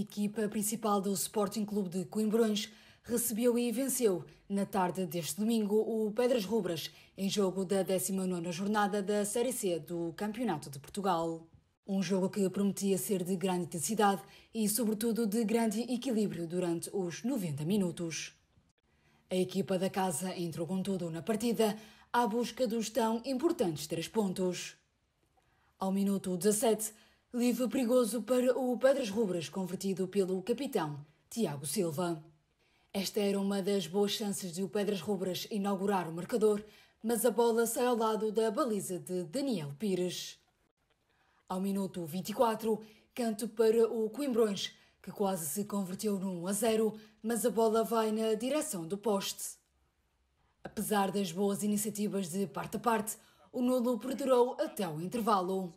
A equipa principal do Sporting Clube de Coimbrões recebeu e venceu, na tarde deste domingo, o Pedras Rubras, em jogo da 19ª jornada da Série C do Campeonato de Portugal. Um jogo que prometia ser de grande intensidade e, sobretudo, de grande equilíbrio durante os 90 minutos. A equipa da casa entrou com tudo na partida à busca dos tão importantes três pontos. Ao minuto 17, Livre perigoso para o Pedras Rubras, convertido pelo capitão Tiago Silva. Esta era uma das boas chances de o Pedras Rubras inaugurar o marcador, mas a bola sai ao lado da baliza de Daniel Pires. Ao minuto 24, canto para o Coimbrões, que quase se converteu num 1 a 0, mas a bola vai na direção do poste. Apesar das boas iniciativas de parte a parte, o nulo perdurou até o intervalo.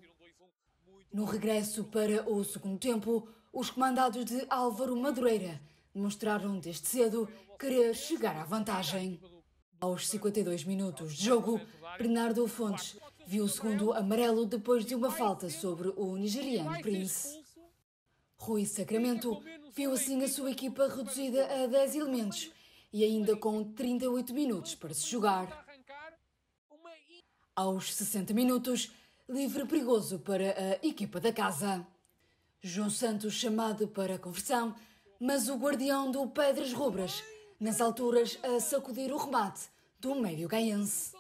No regresso para o segundo tempo, os comandados de Álvaro Madureira demonstraram desde cedo querer chegar à vantagem. Aos 52 minutos de jogo, Bernardo Fontes viu o segundo amarelo depois de uma falta sobre o nigeriano Prince. Rui Sacramento viu assim a sua equipa reduzida a 10 elementos e ainda com 38 minutos para se jogar. Aos 60 minutos, Livre perigoso para a equipa da casa. João Santos chamado para a conversão, mas o guardião do Pedras Rubras, nas alturas a sacudir o remate do médio gaiense.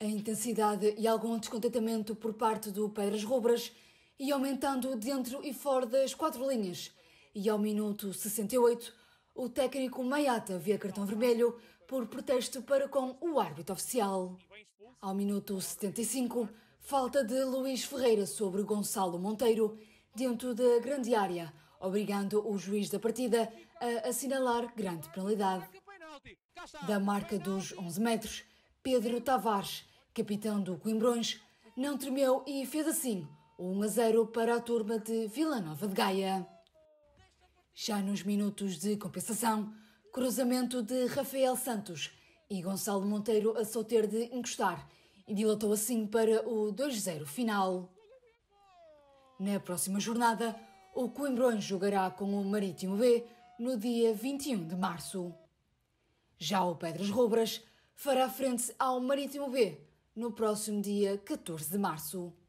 A intensidade e algum descontentamento por parte do Pedras Rubras e aumentando dentro e fora das quatro linhas. E ao minuto 68, o técnico Maiata via cartão vermelho por protesto para com o árbitro oficial. Ao minuto 75, Falta de Luís Ferreira sobre Gonçalo Monteiro dentro da grande área, obrigando o juiz da partida a assinalar grande penalidade. Da marca dos 11 metros, Pedro Tavares, capitão do Coimbrões, não tremeu e fez assim 1 a 0 para a turma de Vila Nova de Gaia. Já nos minutos de compensação, cruzamento de Rafael Santos e Gonçalo Monteiro a ter de encostar e dilatou assim para o 2-0 final. Na próxima jornada, o Coimbrões jogará com o Marítimo B no dia 21 de março. Já o Pedras Robras fará frente ao Marítimo B no próximo dia 14 de março.